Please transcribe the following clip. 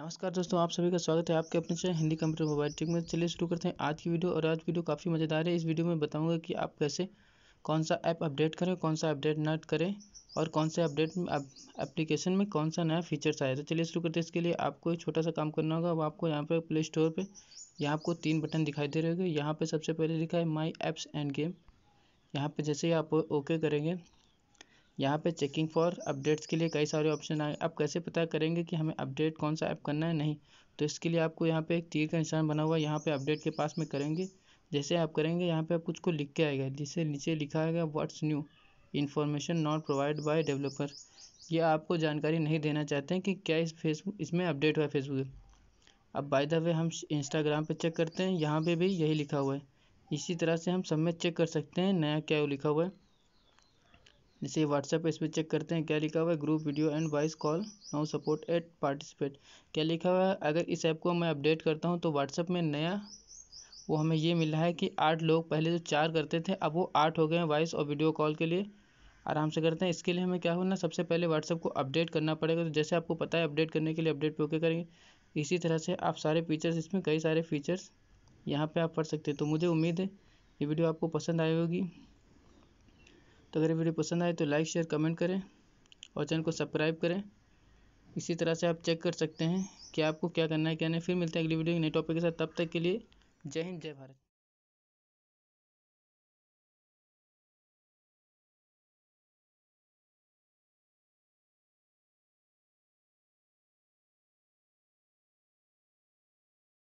नमस्कार दोस्तों आप सभी का स्वागत है आपके अपने channel Hindi computer mobile tech में चलिए शुरू करते हैं आज की वीडियो और आज वीडियो काफ़ी मज़ेदार है इस वीडियो में बताऊंगा कि आप कैसे कौन सा ऐप अपडेट करें कौन सा अपडेट नट करें और कौन से अपडेट एप्लीकेशन में कौन सा नया फीचर्स आया तो चलिए शुरू करते हैं इसके लिए आपको एक छोटा सा काम करना होगा वो आपको यहाँ पर प्ले स्टोर पर यहाँ आपको तीन बटन दिखाई दे रहे हो यहाँ पर सबसे पहले लिखा है माई ऐप्स एंड गेम यहाँ पर जैसे ही आप ओके करेंगे यहाँ पे चेकिंग फॉर अपडेट्स के लिए कई सारे ऑप्शन आए आप कैसे पता करेंगे कि हमें अपडेट कौन सा ऐप करना है नहीं तो इसके लिए आपको यहाँ पे एक तीर का निशान बना हुआ है यहाँ पे अपडेट के पास में करेंगे जैसे आप करेंगे यहाँ पे आप कुछ को लिख के आएगा जिसे नीचे लिखा आएगा what's new information not provide by developer ये आपको जानकारी नहीं देना चाहते हैं कि क्या इस फेसबुक इसमें अपडेट हुआ है फेसबुक अब बाय द वे हम इंस्टाग्राम पर चेक करते हैं यहाँ पर भी यही लिखा हुआ है इसी तरह से हम सब में चेक कर सकते हैं नया क्या लिखा हुआ है जैसे व्हाट्सएप इस इसमें चेक करते हैं क्या लिखा हुआ है group video and voice call now support eight participate क्या लिखा हुआ है अगर इस ऐप को मैं अपडेट करता हूँ तो व्हाट्सएप में नया वो हमें ये मिला है कि आठ लोग पहले जो तो चार करते थे अब वो आठ हो गए हैं वॉइस और वीडियो कॉल के लिए आराम से करते हैं इसके लिए हमें क्या होना सबसे पहले व्हाट्सएप को अपडेट करना पड़ेगा तो जैसे आपको पता है अपडेट करने के लिए अपडेट पे ओके करेंगे इसी तरह से आप सारे फीचर्स इसमें कई सारे फीचर्स यहाँ पे आप पढ़ सकते हैं तो मुझे उम्मीद है ये वीडियो आपको पसंद आई होगी तो अगर वीडियो पसंद आए तो लाइक शेयर कमेंट करें और चैनल को सब्सक्राइब करें इसी तरह से आप चेक कर सकते हैं कि आपको क्या करना है क्या नहीं फिर मिलते हैं अगली वीडियो नए टॉपिक के साथ तब तक के लिए जय हिंद जय भारत